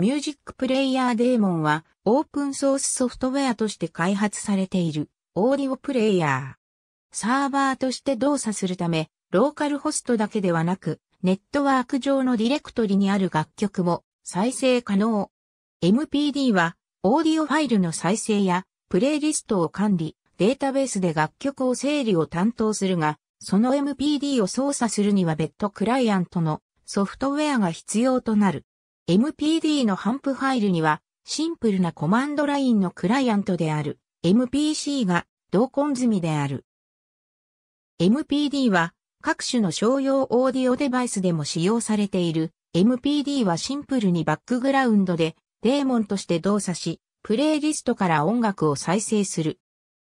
ミュージックプレイヤーデーモンはオープンソースソフトウェアとして開発されているオーディオプレイヤー。サーバーとして動作するため、ローカルホストだけではなく、ネットワーク上のディレクトリにある楽曲も再生可能。MPD はオーディオファイルの再生やプレイリストを管理、データベースで楽曲を整理を担当するが、その MPD を操作するには別途クライアントのソフトウェアが必要となる。MPD のハンプファイルには、シンプルなコマンドラインのクライアントである MPC が同梱済みである。MPD は各種の商用オーディオデバイスでも使用されている。MPD はシンプルにバックグラウンドでデーモンとして動作し、プレイリストから音楽を再生する。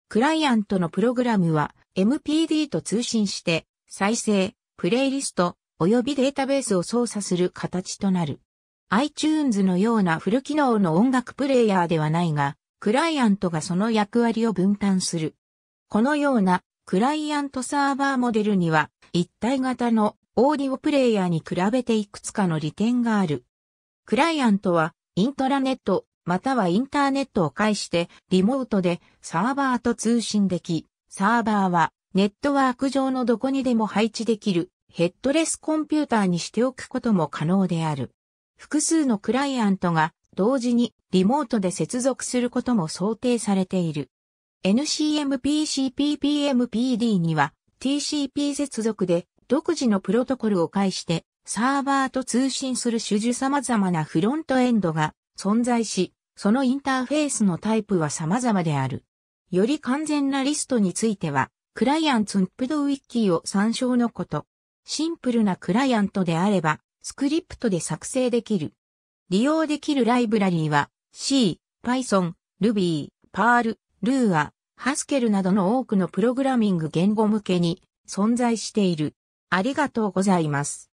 クライアントのプログラムは MPD と通信して再生、プレイリスト及びデータベースを操作する形となる。iTunes のようなフル機能の音楽プレイヤーではないが、クライアントがその役割を分担する。このようなクライアントサーバーモデルには一体型のオーディオプレイヤーに比べていくつかの利点がある。クライアントはイントラネットまたはインターネットを介してリモートでサーバーと通信でき、サーバーはネットワーク上のどこにでも配置できるヘッドレスコンピューターにしておくことも可能である。複数のクライアントが同時にリモートで接続することも想定されている。NCMPCPPMPD には TCP 接続で独自のプロトコルを介してサーバーと通信する種々様々なフロントエンドが存在し、そのインターフェースのタイプは様々である。より完全なリストについては、クライアントンプドウィッキーを参照のこと。シンプルなクライアントであれば、スクリプトで作成できる。利用できるライブラリーは C、Python、Ruby、Perl、Lua、Haskell などの多くのプログラミング言語向けに存在している。ありがとうございます。